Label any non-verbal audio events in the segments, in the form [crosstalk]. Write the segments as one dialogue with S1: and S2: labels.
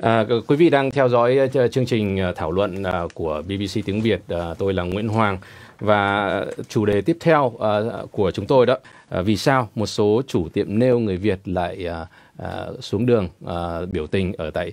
S1: À, quý vị đang theo dõi chương trình ờ, thảo luận ờ, của BBC tiếng Việt. Ờ, tôi là Nguyễn Hoàng và chủ đề tiếp theo của chúng tôi đó vì sao một số chủ tiệm nêu người Việt lại xuống đường biểu tình ở tại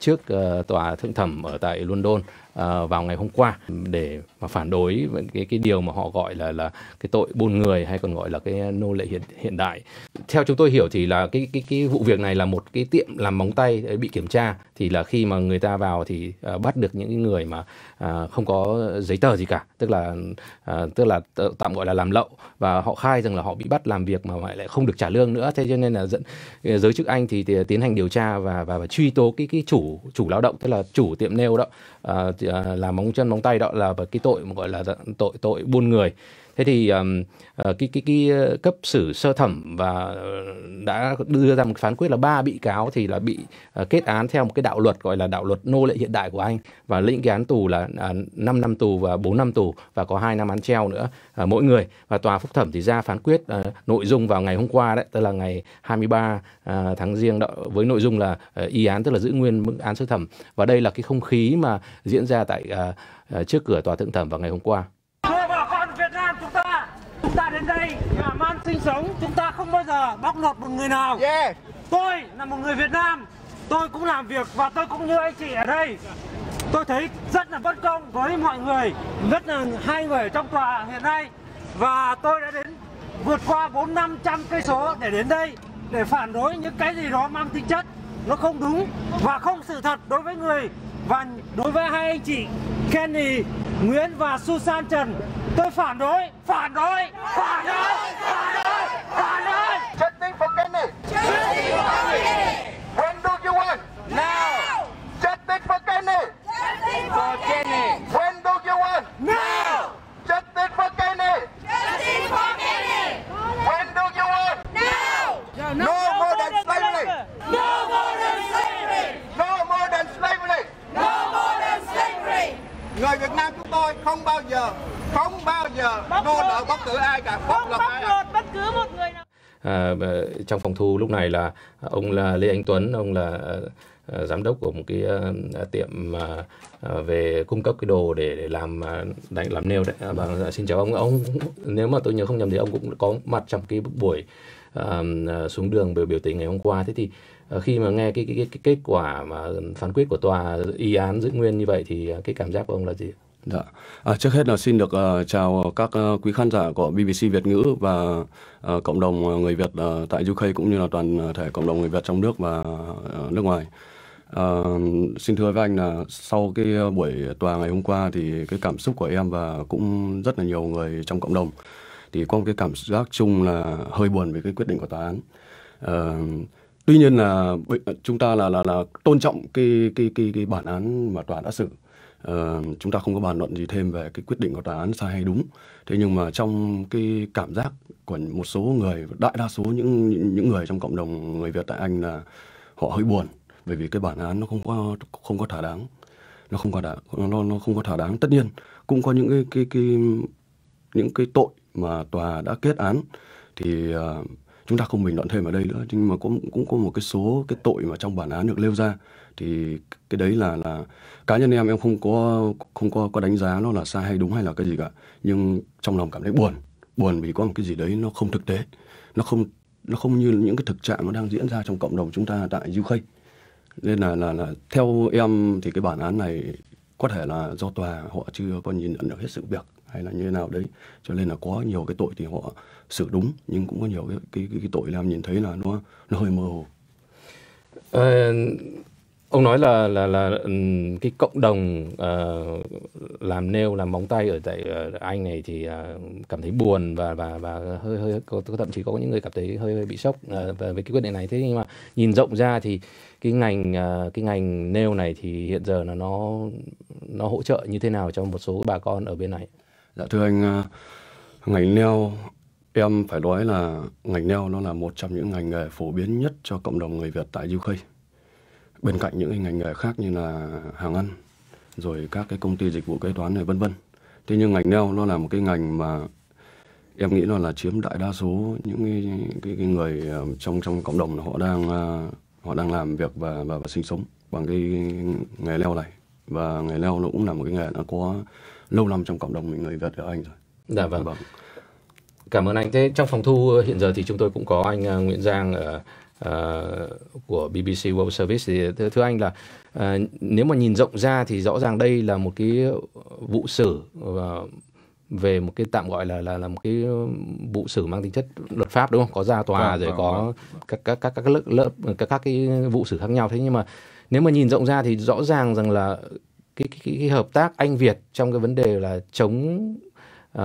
S1: trước tòa thượng thẩm ở tại London Ờ, vào ngày hôm qua để mà phản đối cái cái điều mà họ gọi là là cái tội buôn người hay còn gọi là cái nô lệ hiện hiện đại. Theo chúng tôi hiểu thì là cái cái cái vụ việc này là một cái tiệm làm móng tay bị kiểm tra thì là khi mà người ta vào thì ờ, bắt được những người mà ờ, không có giấy tờ gì cả, tức là tức là tạm gọi là làm lậu và họ khai rằng là họ bị bắt làm việc mà lại không được trả lương nữa thế cho nên là dẫn giới chức Anh thì, tiến hành điều tra và và, và truy tố cái cái chủ chủ lao động tức là chủ tiệm nail đó À, làm móng chân móng tay đó là cái tội gọi là tội tội buôn người thế thì um, cái cái cái ờ, cấp xử sơ thẩm và ờ, đã đưa ra một phán quyết là ba bị cáo thì là bị uh, kết án theo một cái đạo luật gọi là đạo luật nô lệ hiện đại của Anh và lĩnh cái án tù là uh, à, 5 năm tù và 4 năm tù và có 2 năm án treo nữa uh, mỗi người và tòa phúc thẩm thì ra phán quyết uh, nội dung vào ngày hôm qua đấy tức là ngày 23 uh, tháng riêng đó với nội dung là uh, y án tức là giữ nguyên mức án sơ thẩm và đây là cái không khí mà diễn ra tại uh, trước cửa tòa thượng thẩm vào ngày hôm qua đến đây làm ăn sinh sống chúng ta không bao giờ bóc lột một người nào yeah. tôi là một người Việt Nam tôi cũng làm việc và tôi cũng như anh chị ở đây tôi thấy rất là bất công với mọi người rất là hai người trong tòa hiện nay và tôi đã đến vượt qua bốn năm trăm cây số để đến đây để phản đối những cái gì đó mang tính chất nó không đúng và không sự thật đối với người và đối với hai anh chị Kenny Nguyễn và Susan Trần Tôi phản đối, phản đối, phản đối, phản đối. trong phòng thu lúc này là à, ông là Lê Anh Tuấn ông là à, à, giám đốc của một cái tiệm về cung cấp cái đồ để, để làm đánh làm nêu đấy và vâng, dạ, xin chào ông ông nếu mà tôi nhớ không nhầm thì ông cũng có mặt trong cái buổi xuống đường biểu biểu tình ngày hôm qua thế thì khi mà nghe cái, cái, cái, cái kết quả mà phán quyết của tòa y án giữ nguyên như vậy thì cái cảm giác của ông là gì?
S2: Dạ. À, trước hết là xin được uh, chào các uh, quý khán giả của BBC Việt ngữ và uh, cộng đồng người Việt uh, tại UK cũng như là toàn thể cộng đồng người Việt trong nước và uh, nước ngoài. Uh, xin thưa với anh là sau cái buổi tòa ngày hôm qua thì cái cảm xúc của em và cũng rất là nhiều người trong cộng đồng thì có một cái cảm giác chung là hơi buồn về cái quyết định của tòa án. Uh, tuy nhiên là chúng ta là là là tôn trọng cái cái cái cái bản án mà tòa đã xử. Uh, uh, chúng ta không có bàn luận gì thêm về cái quyết định của tòa án sai hay đúng thế nhưng mà trong cái cảm giác của một số người đại đa số những những người trong cộng đồng người Việt tại Anh là họ hơi buồn bởi vì cái bản án nó không có không có thỏa đáng nó không có đã nó nó không có thỏa đáng tất nhiên cũng có những cái cái, cái những cái tội mà tòa đã kết án thì uh, chúng ta không bình luận thêm ở đây nữa nhưng mà cũng cũng có một cái số cái tội mà trong bản án được nêu ra thì cái đấy là là cá nhân em em không có không có có đánh giá nó là sai hay đúng hay là cái gì cả nhưng trong lòng cảm thấy buồn buồn vì có một cái gì đấy nó không thực tế nó không nó không như những cái thực trạng nó đang diễn ra trong cộng đồng chúng ta tại UK nên là là là theo em thì cái bản án này có thể là do tòa họ chưa có nhìn nhận được hết sự việc hay là như thế nào đấy cho nên là có nhiều cái tội thì họ xử đúng nhưng cũng có nhiều cái cái, cái, cái tội làm nhìn thấy là nó nó hơi mơ hồ à, ông nói
S1: là là là cái cộng đồng uh, làm nail làm móng tay ở tại uh, anh này thì uh, cảm thấy buồn và và và hơi hơi có, thậm chí có những người cảm thấy hơi, hơi bị sốc uh, về cái quyết định này thế nhưng mà nhìn rộng ra thì cái ngành uh, cái ngành nail này thì hiện giờ là nó nó hỗ trợ như thế nào cho một số bà con ở bên này
S2: dạ thưa anh ngành nail em phải nói là ngành nail nó là một trong những ngành nghề phổ biến nhất cho cộng đồng người Việt tại UK bên cạnh những ngành nghề khác như là hàng ăn rồi các cái công ty dịch vụ kế toán này vân vân thế nhưng ngành neo nó là một cái ngành mà em nghĩ nó là chiếm đại đa số những cái, cái, cái người ờ, trong trong cộng đồng họ đang ờ, họ đang làm việc và và, và sinh sống bằng cái nghề leo này và nghề leo nó cũng là một cái nghề nó có lâu năm trong cộng đồng mình người Việt ở Anh rồi. Dạ vâng. vâng. Cảm ơn anh. Thế trong phòng thu hiện giờ thì chúng tôi cũng có
S1: anh ờ, Nguyễn Giang ở uh, của BBC World Service thì thưa, thưa anh là uh, nếu mà nhìn rộng ra thì rõ ràng đây là một cái vụ xử uh, về một cái tạm gọi là là là một cái vụ xử mang tính chất luật pháp đúng không có ra tòa vâng, rồi vâng, có vâng. các các các các lớp, lớp các các cái vụ xử khác nhau thế nhưng mà nếu mà nhìn rộng ra thì rõ ràng rằng là cái cái, cái, cái hợp tác Anh Việt trong cái vấn đề là chống uh,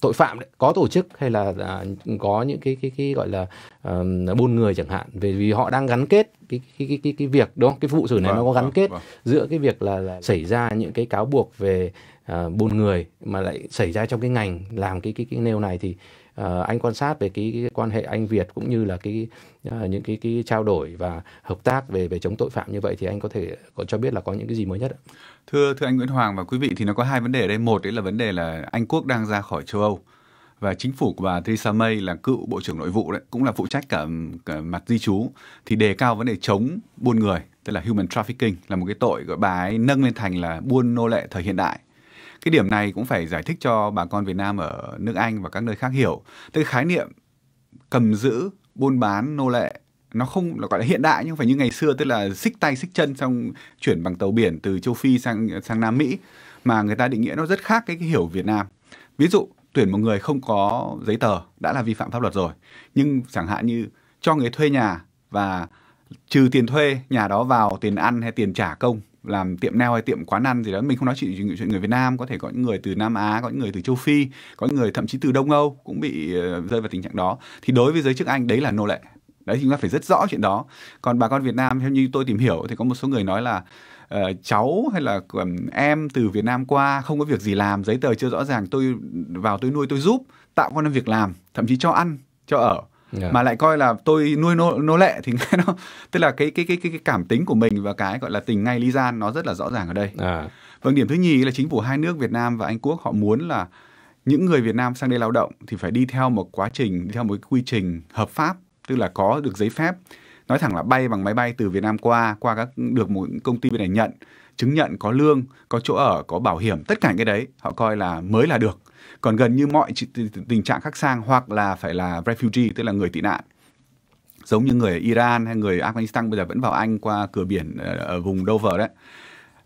S1: tội phạm đấy, có tổ chức hay là à, có những cái cái cái gọi là à, buôn người chẳng hạn vì vì họ đang gắn kết cái cái cái cái, cái việc đúng không cái vụ xử này vâng, nó có gắn vâng, kết vâng. giữa cái việc là, là xảy ra những cái cáo buộc về uh, buôn người mà lại xảy ra trong cái ngành làm cái cái cái nêu này thì uh, anh quan sát về cái, cái quan hệ anh Việt cũng như là cái uh, những cái cái trao đổi và hợp tác về về chống tội phạm như vậy thì anh có thể có cho biết là có những cái gì mới nhất ạ?
S3: Thưa thưa anh Nguyễn Hoàng và quý vị thì nó có hai vấn đề ở đây. Một đấy là vấn đề là Anh Quốc đang ra khỏi châu Âu và chính phủ của bà Theresa May là cựu bộ trưởng nội vụ đấy cũng là phụ trách cả, cả mặt di trú thì đề cao vấn đề chống buôn người tức là human trafficking là một cái tội gọi bà ấy nâng lên thành là buôn nô lệ thời hiện đại cái điểm này cũng phải giải thích cho bà con Việt Nam ở nước Anh và các nơi khác hiểu tới khái niệm cầm giữ buôn bán nô lệ nó không nó gọi là hiện đại nhưng phải như ngày xưa tức là xích tay xích chân xong chuyển bằng tàu biển từ châu Phi sang sang Nam Mỹ mà người ta định nghĩa nó rất khác cái, cái hiểu Việt Nam ví dụ tuyển một người không có giấy tờ đã là vi phạm pháp luật rồi nhưng chẳng hạn như cho người thuê nhà và trừ tiền thuê nhà đó vào tiền ăn hay tiền trả công làm tiệm nail hay tiệm quán ăn gì đó mình không nói chuyện chuyện người Việt Nam có thể có những người từ Nam Á có những người từ Châu Phi có những người thậm chí từ Đông Âu cũng bị ờ, rơi vào tình trạng đó thì đối với giới chức Anh đấy là nô lệ đấy chúng ta phải rất rõ chuyện đó còn bà con Việt Nam theo như tôi tìm hiểu thì có một số người nói là uh, cháu hay là um, em từ Việt Nam qua không có việc gì làm giấy tờ chưa rõ ràng tôi vào tôi nuôi tôi giúp tạo con việc làm thậm chí cho ăn cho ở yeah. Dạ. mà lại coi là tôi nuôi nô, nô lệ thì [laughs] nghe nó tức là cái cái cái cái, cảm tính của mình và cái gọi là tình ngay ly gian nó rất là rõ ràng ở đây. À. Vâng điểm thứ nhì là chính phủ hai nước Việt Nam và Anh Quốc họ muốn là những người Việt Nam sang đây lao động thì phải đi theo một quá trình, đi theo một quy trình hợp pháp, tức là có được giấy phép. Nói thẳng là bay bằng máy bay từ Việt Nam qua, qua các được một công ty bên này nhận, chứng nhận có lương, có chỗ ở, có bảo hiểm, tất cả những cái đấy họ coi là mới là được còn gần như mọi tình trạng khác sang hoặc là phải là refugee tức là người tị nạn giống như người Iran hay người Afghanistan bây giờ vẫn vào Anh qua cửa biển ờ, ở vùng Dover đấy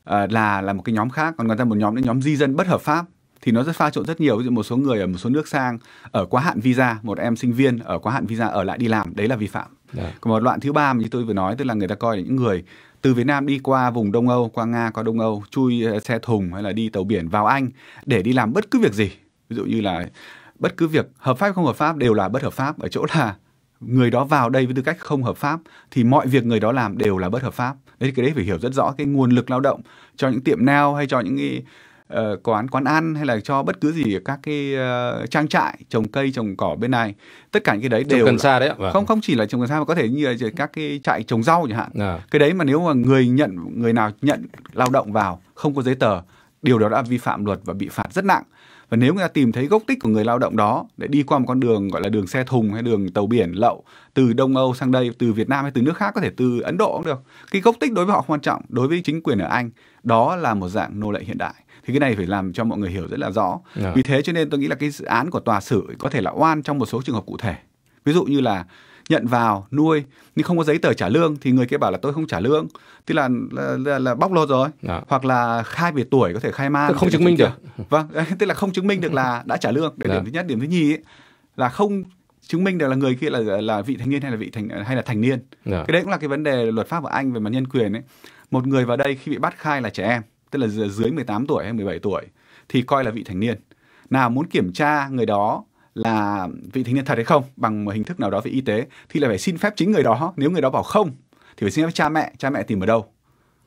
S3: ờ, là là một cái nhóm khác còn người ta một nhóm nữa nhóm di dân bất hợp pháp thì nó rất pha trộn rất nhiều ví dụ một số người ở một số nước sang ở quá hạn visa một em sinh viên ở quá hạn visa ở lại đi làm đấy là vi phạm yeah. Dạ. còn một đoạn thứ ba mà như tôi vừa nói tức là người ta coi là những người từ Việt Nam đi qua vùng Đông Âu, qua Nga, qua Đông Âu, chui ờ, xe thùng hay là đi tàu biển vào Anh để đi làm bất cứ việc gì ví dụ như là bất cứ việc hợp pháp không hợp pháp đều là bất hợp pháp ở chỗ là người đó vào đây với tư cách không hợp pháp thì mọi việc người đó làm đều là bất hợp pháp đấy cái đấy phải hiểu rất rõ cái nguồn lực lao động cho những tiệm neo hay cho những cái, uh, quán quán ăn hay là cho bất cứ gì các cái uh, trang trại trồng cây trồng cỏ bên này tất cả những cái đấy đều trồng cần sa đấy ạ. không không chỉ là trồng cần sa mà có thể như là các cái trại trồng rau chẳng hạn à. cái đấy mà nếu mà người nhận người nào nhận lao động vào không có giấy tờ điều đó đã vi phạm luật và bị phạt rất nặng và nếu người ta tìm thấy gốc tích của người lao động đó để đi qua một con đường gọi là đường xe thùng hay đường tàu biển lậu từ Đông Âu sang đây, từ Việt Nam hay từ nước khác có thể từ Ấn Độ cũng được. Cái gốc tích đối với họ quan trọng, đối với chính quyền ở Anh đó là một dạng nô lệ hiện đại thì cái này phải làm cho mọi người hiểu rất là rõ. Yeah. Dạ. Vì thế cho nên tôi nghĩ là cái dự án của tòa xử có thể là oan trong một số trường hợp cụ thể. Ví dụ như là nhận vào nuôi nhưng không có giấy tờ trả lương thì người kia bảo là tôi không trả lương tức là là, là, là bóc lột rồi à. hoặc là khai về tuổi có thể khai man không chứng minh được vâng [laughs] tức là không chứng minh được là đã trả lương để dạ. điểm thứ nhất điểm thứ nhì ấy, là không chứng minh được là người kia là là vị thanh niên hay là vị thành hay là thành niên à. cái đấy cũng là cái vấn đề luật pháp của anh về mặt nhân quyền ấy một người vào đây khi bị bắt khai là trẻ em tức là dưới 18 tuổi hay 17 tuổi thì coi là vị thành niên nào muốn kiểm tra người đó là vị thành niên thật hay không bằng một hình thức nào đó về y tế thì lại phải xin phép chính người đó nếu người đó bảo không thì phải xin phép cha mẹ cha mẹ tìm ở đâu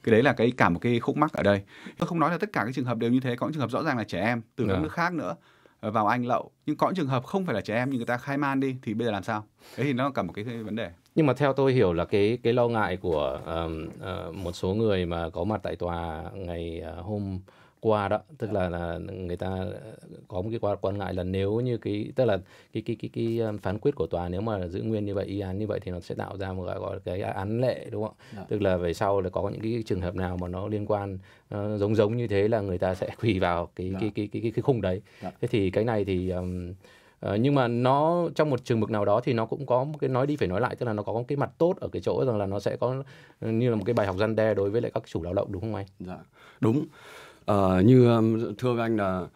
S3: cái đấy là cái cả một cái khúc mắc ở đây tôi không nói là tất cả các trường hợp đều như thế có những trường hợp rõ ràng là trẻ em từ các dạ. nước khác nữa ờ, vào anh lậu nhưng có những trường hợp không phải là trẻ em nhưng người ta khai man đi thì bây giờ làm sao đấy thì nó cả một cái, cái vấn đề
S1: nhưng mà theo tôi hiểu là cái cái lo ngại của um, uh, một số người mà có mặt tại tòa ngày uh, hôm qua đó tức là là người ta ờ, có một cái quan quan ngại là nếu như cái tức là cái cái cái cái ờ, phán quyết của tòa nếu mà giữ nguyên như vậy y án như vậy thì nó sẽ tạo ra một gọi, gọi cái án lệ đúng không ạ dạ. tức là về sau là có những cái trường hợp nào mà nó liên quan nó ờ, giống giống như thế là người ta sẽ quỳ vào cái dạ. cái cái cái cái, cái khung đấy dạ. thế thì cái này thì um, nhưng mà nó trong một trường mực nào đó thì nó cũng có một cái nói đi phải nói lại tức là nó có cái mặt tốt ở cái chỗ rằng là nó sẽ có như là một cái bài học răn
S2: đe đối với lại các chủ lao động đúng không anh? Dạ đúng Ờ, như um, thưa với anh là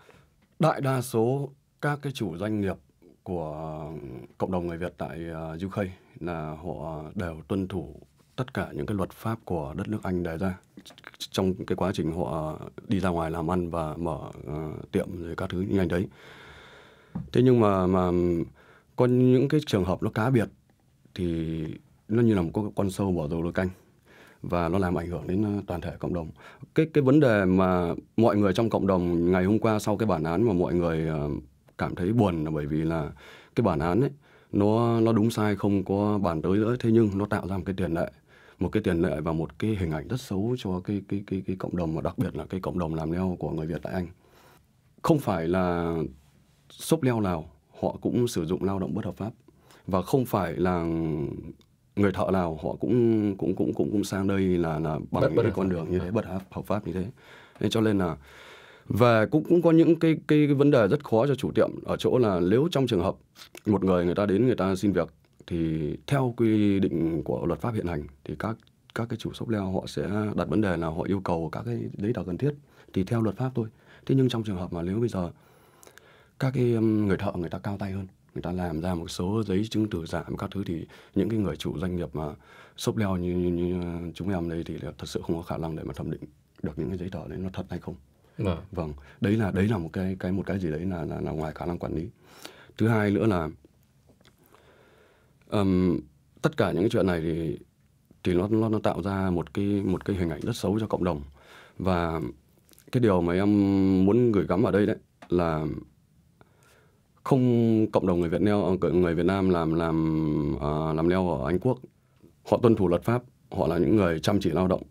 S2: đại đa số các cái chủ doanh nghiệp của um, cộng đồng người Việt tại ờ, UK là họ đều tuân thủ tất cả những cái luật pháp của đất nước Anh đề ra trong cái quá trình họ đi ra ngoài làm ăn và mở uh, tiệm rồi các thứ như anh đấy. Thế nhưng mà mà um, có những cái trường hợp nó cá biệt thì nó như là một con sâu bỏ dầu nồi canh và nó làm ảnh hưởng đến ờ, toàn thể cộng đồng cái cái vấn đề mà mọi người trong cộng đồng ngày hôm qua sau cái bản án mà mọi người ờ, cảm thấy buồn là bởi vì là cái bản án ấy nó nó đúng sai không có bàn tới nữa thế nhưng nó tạo ra một cái tiền lệ một cái tiền lệ và một cái hình ảnh rất xấu cho cái cái cái cái cộng đồng mà đặc biệt là cái cộng đồng làm leo của người Việt tại Anh không phải là shop leo nào họ cũng sử dụng lao động bất hợp pháp và không phải là người thợ nào họ cũng cũng cũng cũng cũng sang đây là là bằng bất, bất cái con đường như dạ. thế bất hợp pháp như thế nên cho nên là và cũng cũng có những cái cái vấn đề rất khó cho chủ tiệm ở chỗ là nếu trong trường hợp một người người ta đến người ta xin việc thì theo quy định của luật pháp hiện hành thì các các cái chủ shop leo họ sẽ đặt vấn đề là họ yêu cầu các cái giấy tờ cần thiết thì theo luật pháp thôi thế nhưng trong trường hợp mà nếu bây giờ các cái um, người thợ người ta cao tay hơn người ta làm ra một số giấy chứng từ giả và các thứ thì những cái người chủ doanh nghiệp mà sốc leo như, như, như chúng em đây thì thật sự không có khả năng để mà thẩm định được những cái giấy tờ đấy nó thật hay không vâng, vâng. đấy là đấy là một cái cái một cái gì đấy là là, là ngoài khả năng quản lý thứ hai nữa là um, tất cả những cái chuyện này thì thì nó, nó nó tạo ra một cái một cái hình ảnh rất xấu cho cộng đồng và cái điều mà em muốn gửi gắm ở đây đấy là không cộng đồng người Việt Nam ờ, người Việt Nam làm làm uh, làm leo ở Anh Quốc họ tuân thủ luật pháp họ là những người chăm chỉ lao động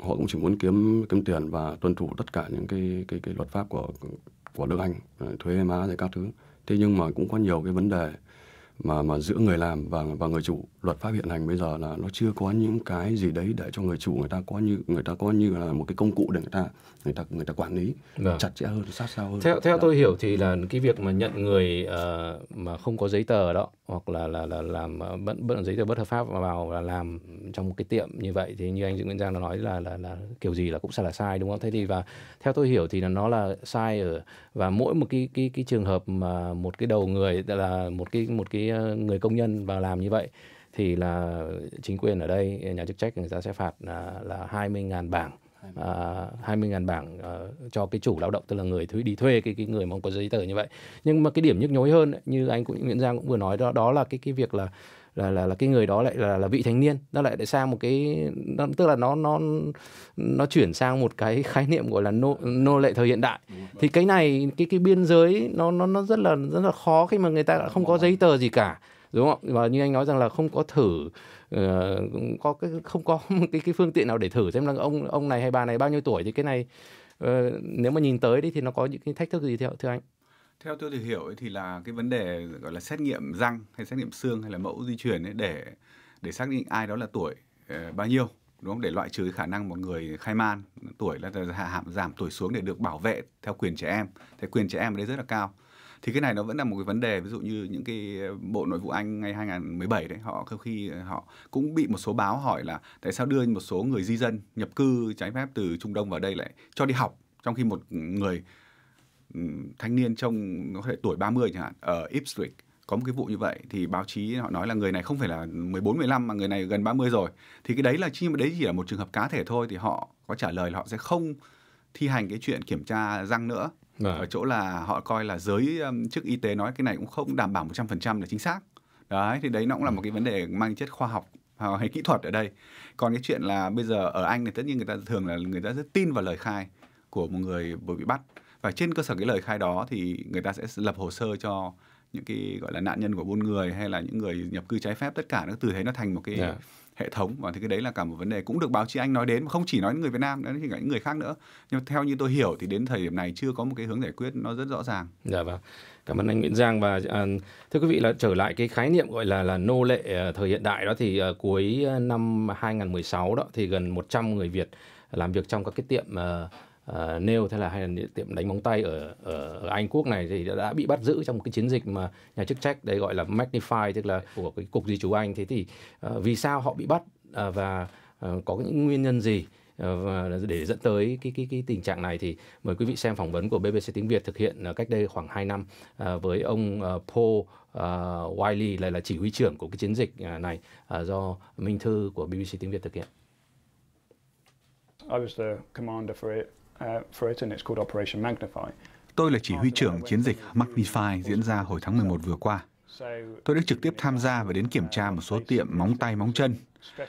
S2: họ cũng chỉ muốn kiếm kiếm tiền và tuân thủ tất cả những cái cái cái luật pháp của của nước Anh ờ, thuế má rồi các thứ thế nhưng mà cũng có nhiều cái vấn đề mà mà giữa người làm và và người chủ luật pháp hiện hành bây giờ là nó chưa có những cái gì đấy để cho người chủ người ta có như người ta có như là một cái công cụ để người ta người ta người ta quản lý Được. Vâng. chặt chẽ hơn sát sao hơn theo
S1: theo đó. tôi hiểu thì là cái việc mà nhận người uh, mà không có giấy tờ đó hoặc là là là làm bận ờ, bận giấy tờ bất hợp pháp mà vào là làm trong một cái tiệm như vậy thì như anh Nguyễn Giang đã nói là là là kiểu gì là cũng sẽ là sai đúng không thế thì và theo tôi hiểu thì là nó là sai ở và mỗi một cái cái cái trường hợp mà một cái đầu người là một cái một cái Ờ, người công nhân vào làm như vậy thì là chính quyền ở đây nhà chức trách người ta sẽ phạt à, là, là 20.000 bảng 20 ờ, ngàn bảng uh, cho cái chủ lao động tức là người thuê đi thuê cái cái người mà không có giấy tờ như vậy nhưng mà cái điểm nhức nhối hơn như anh cũng Nguyễn Giang cũng vừa nói đó đó là cái cái việc là là là là cái người đó lại là là vị thành niên nó lại lại sang một cái nó, tức là nó nó nó chuyển sang một cái [laughs] khái niệm gọi là nô nô lệ thời hiện đại thì cái này cái cái biên giới nó nó nó rất là rất là khó khi mà người ta không có giấy tờ gì cả đúng không và như anh nói rằng là không có thử Ờ, có cái không có [laughs] cái cái phương tiện nào để thử xem là ông ông này hay bà này bao nhiêu tuổi thì cái này uh, nếu mà nhìn tới đi thì nó có những cái thách thức gì theo thưa anh
S3: theo tôi thì hiểu ấy, thì là cái vấn đề gọi là xét nghiệm răng hay xét nghiệm xương hay là mẫu di truyền để để xác định ai đó là tuổi uh, bao nhiêu đúng không để loại trừ khả năng một người khai man tuổi là hạ giảm tuổi xuống để được bảo vệ theo quyền trẻ em thế quyền trẻ em ở đây rất là cao thì cái này nó vẫn là một cái vấn đề ví dụ như những cái bộ nội vụ Anh ngày 2017 đấy họ khi họ cũng bị một số báo hỏi là tại sao đưa một số người di dân nhập cư trái phép từ Trung Đông vào đây lại cho đi học trong khi một người thanh niên trong có thể tuổi 30 chẳng hạn ở Ipswich có một cái vụ như vậy thì báo chí họ nói là người này không phải là 14 15 mà người này gần 30 rồi. Thì cái đấy là nhưng mà đấy chỉ là một trường hợp cá thể thôi thì họ có trả lời là họ sẽ không thi hành cái chuyện kiểm tra răng nữa Ờ. Ở chỗ là họ coi là giới chức y tế nói cái này cũng không đảm bảo 100% là chính xác. Đấy thì đấy nó cũng là ừ. một cái vấn đề mang chất khoa học hay kỹ thuật ở đây. Còn cái chuyện là bây giờ ở Anh thì tất nhiên người ta thường là người ta rất tin vào lời khai của một người vừa bị bắt và trên cơ sở cái lời khai đó thì người ta sẽ lập hồ sơ cho những cái gọi là nạn nhân của buôn người hay là những người nhập cư trái phép tất cả nó từ thế nó thành một cái yeah dạ hệ thống và thì cái đấy là cả một vấn đề cũng được báo chí anh nói đến mà không chỉ nói những người Việt Nam đấy thì cả những người khác nữa nhưng theo như tôi hiểu thì đến thời điểm này chưa có một cái hướng giải quyết nó rất rõ ràng
S1: dạ vâng cảm ơn anh Nguyễn Giang và à, thưa quý vị là trở lại cái khái niệm gọi là là nô lệ à, thời hiện đại đó thì à, cuối à, năm 2016 đó thì gần 100 người Việt làm việc trong các cái tiệm à, uh, nêu thế là hay là tiệm đánh móng tay ở, ở ở Anh quốc này thì đã, bị bắt giữ trong một cái chiến dịch mà nhà chức trách đấy gọi là magnify tức là của cái cục di trú Anh thế thì uh, vì sao họ bị bắt uh, và uh, có những nguyên nhân gì và để dẫn tới cái cái cái tình trạng này thì mời quý vị xem phỏng vấn của BBC tiếng Việt thực hiện cách đây khoảng 2 năm với ông Paul Wiley là là chỉ huy trưởng của cái chiến dịch này do Minh Thư của BBC tiếng Việt thực hiện.
S4: I was the commander for it. Uh,
S1: tôi là chỉ
S3: huy trưởng chiến dịch Magnify diễn ra hồi tháng 11 vừa qua. Tôi đã trực tiếp uh, tham gia và đến kiểm tra một số tiệm móng tay móng chân,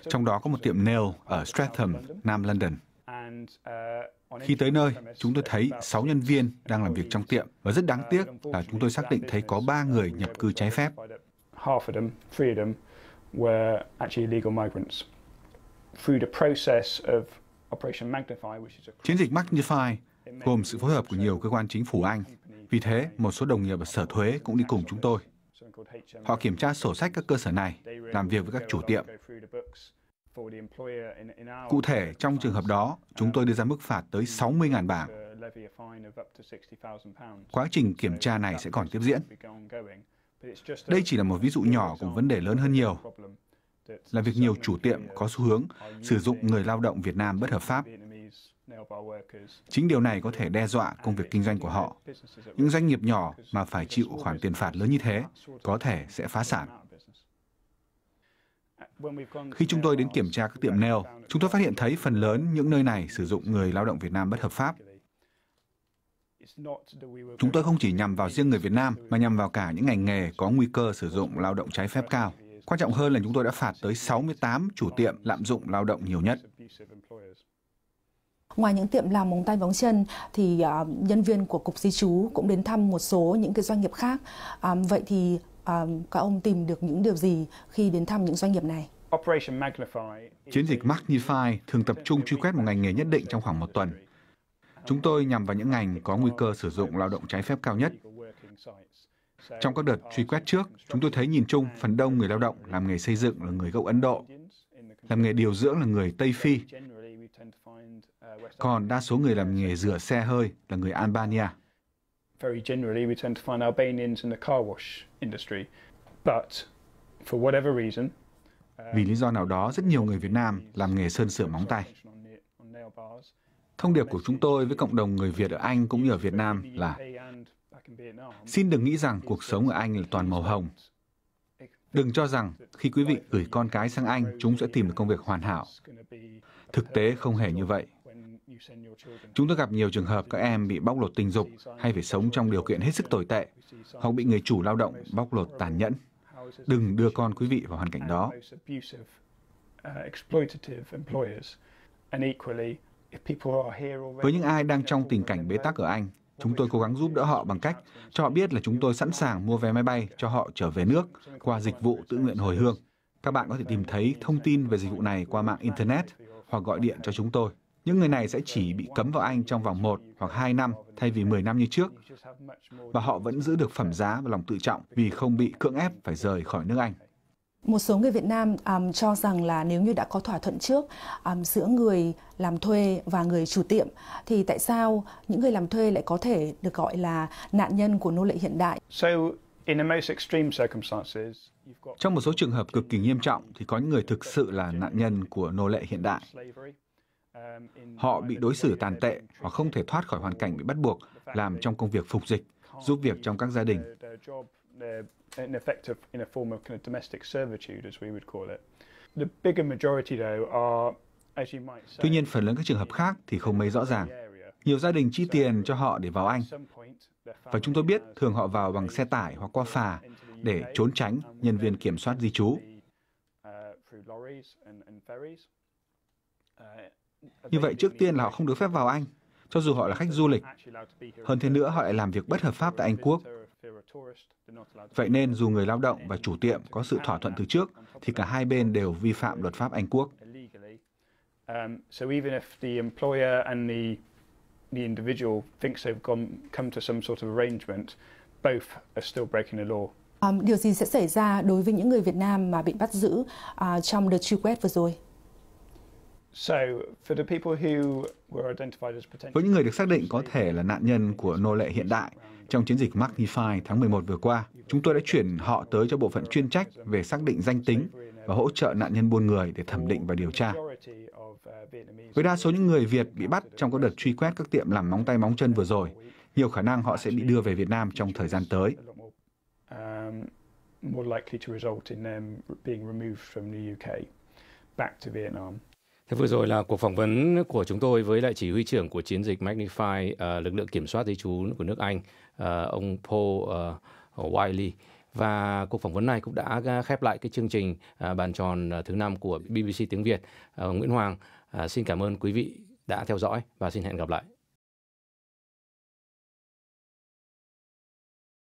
S3: trong đó có một tiệm nail ở Streatham, Nam London.
S4: Uh, Khi tới nơi,
S3: chúng tôi thấy 6 nhân viên đang làm việc trong tiệm và rất đáng tiếc là chúng tôi xác định thấy có 3 người nhập cư trái phép.
S4: Through the process of
S3: Chiến dịch Magnify gồm sự phối hợp của nhiều cơ quan chính phủ Anh. Vì thế, một số đồng nghiệp ở Sở Thuế cũng đi cùng chúng tôi. Họ kiểm tra sổ sách các cơ sở này, làm việc với các chủ tiệm.
S4: Cụ thể, trong trường
S3: hợp đó, chúng tôi đưa ra mức phạt tới 60.000 bảng. Quá trình kiểm tra này sẽ còn tiếp diễn. Đây chỉ là một ví dụ nhỏ của vấn đề lớn hơn nhiều là việc nhiều chủ tiệm có xu hướng sử dụng người lao động Việt Nam bất hợp pháp. Chính điều này có thể đe dọa công việc kinh doanh của họ. Những doanh nghiệp nhỏ mà phải chịu khoản tiền phạt lớn như thế có thể sẽ phá sản.
S4: Khi chúng tôi đến kiểm
S3: tra các tiệm nail, chúng tôi phát hiện thấy phần lớn những nơi này sử dụng người lao động Việt Nam bất hợp pháp. Chúng tôi không chỉ nhằm vào riêng người Việt Nam mà nhằm vào cả những ngành nghề có nguy cơ sử dụng lao động trái phép cao. Quan trọng hơn là chúng tôi đã phạt tới 68 chủ tiệm lạm dụng lao động nhiều nhất. Ngoài những tiệm làm móng tay móng chân thì uh, nhân viên của cục di trú cũng đến thăm một số những cái doanh nghiệp khác. Um, vậy thì um, các ông tìm được những điều gì
S2: khi đến thăm những doanh nghiệp này?
S3: Chiến dịch Magnify thường tập trung truy quét một ngành nghề nhất định trong khoảng một tuần. Chúng tôi nhằm vào những ngành có nguy cơ sử dụng lao động trái phép cao nhất.
S4: Trong các đợt truy
S3: quét trước, chúng tôi thấy nhìn chung phần đông người lao động làm nghề xây dựng là người gốc Ấn Độ, làm nghề điều dưỡng là người Tây Phi, còn đa số người làm nghề rửa xe hơi là người Albania.
S4: Very generally, we tend to find Albanians in the car wash industry. But for whatever reason,
S3: vì lý do nào đó, rất nhiều người Việt Nam làm nghề sơn sửa móng tay. Thông điệp của chúng tôi với cộng đồng người Việt ở Anh cũng như ở Việt Nam là Xin đừng nghĩ rằng cuộc sống ở Anh là toàn màu hồng. Đừng cho rằng khi quý vị gửi con cái sang Anh, chúng sẽ tìm được công việc hoàn hảo. Thực tế không hề như vậy. Chúng tôi gặp nhiều trường hợp các em bị bóc lột tình dục hay phải sống trong điều kiện hết sức tồi tệ, hoặc bị người chủ lao động bóc lột tàn nhẫn. Đừng đưa con quý vị vào hoàn cảnh đó. Với những ai đang trong tình cảnh bế tắc ở Anh, Chúng tôi cố gắng giúp đỡ họ bằng cách cho họ biết là chúng tôi sẵn sàng mua vé máy bay cho họ trở về nước qua dịch vụ tự nguyện hồi hương. Các bạn có thể tìm thấy thông tin về dịch vụ này qua mạng Internet hoặc gọi điện cho chúng tôi. Những người này sẽ chỉ bị cấm vào Anh trong vòng 1 hoặc 2 năm thay vì 10 năm như trước. Và họ vẫn giữ được phẩm giá và lòng tự trọng vì không bị cưỡng ép phải rời khỏi nước Anh. Một số người Việt Nam um, cho rằng là nếu như đã có thỏa thuận trước um, giữa người làm thuê và người chủ tiệm thì tại sao những người làm thuê lại có thể được gọi là
S4: nạn nhân của nô lệ hiện đại? So trong một số trường
S3: hợp cực kỳ nghiêm trọng thì có những người thực sự là nạn nhân của nô lệ hiện đại. Họ bị đối xử tàn tệ hoặc không thể thoát khỏi hoàn cảnh bị bắt buộc làm trong công việc phục dịch, giúp việc trong các gia đình
S4: in effect of, in a form of kind of domestic servitude, as we would call it. The bigger majority, though, are Tuy nhiên, phần
S3: lớn các trường hợp khác thì không mấy rõ ràng. Nhiều gia đình chi tiền cho họ để vào Anh. Và chúng tôi biết thường họ vào bằng xe tải hoặc qua phà để trốn tránh nhân viên kiểm soát di trú.
S4: Uh, uh, Như vậy, trước tiên
S3: là họ không được phép vào Anh, cho dù họ là khách du lịch. Hơn thế nữa, họ lại làm việc bất hợp pháp tại Anh Quốc Vậy nên dù người lao động và chủ tiệm có sự thỏa thuận từ trước, thì cả hai bên đều vi phạm luật pháp Anh Quốc. Um, um, điều gì sẽ xảy ra đối với những người Việt Nam
S1: mà bị bắt giữ uh, trong đợt truy quét vừa rồi?
S4: Với
S3: những người được xác định có thể là nạn nhân của nô lệ hiện đại, trong chiến dịch Magnify tháng 11 vừa qua, chúng tôi đã chuyển họ tới cho bộ phận chuyên trách về xác định danh tính và hỗ trợ nạn nhân buôn người để thẩm định và điều tra. Với đa số những người Việt bị bắt trong các đợt truy quét các tiệm làm móng tay móng chân vừa rồi, nhiều khả năng họ sẽ bị đưa về Việt Nam trong thời gian tới.
S4: Um, back to Vietnam.
S1: Thế vừa rồi là cuộc phỏng vấn của chúng tôi với lại chỉ huy trưởng của chiến dịch Magnify, uh, lực lượng kiểm soát di trú của nước Anh, uh, ông Paul uh, Wiley. Và cuộc phỏng vấn này cũng đã khép lại cái chương trình uh, bàn tròn thứ năm của BBC tiếng Việt. Uh, Nguyễn Hoàng uh, xin cảm ơn quý vị
S2: đã theo dõi và xin hẹn gặp lại.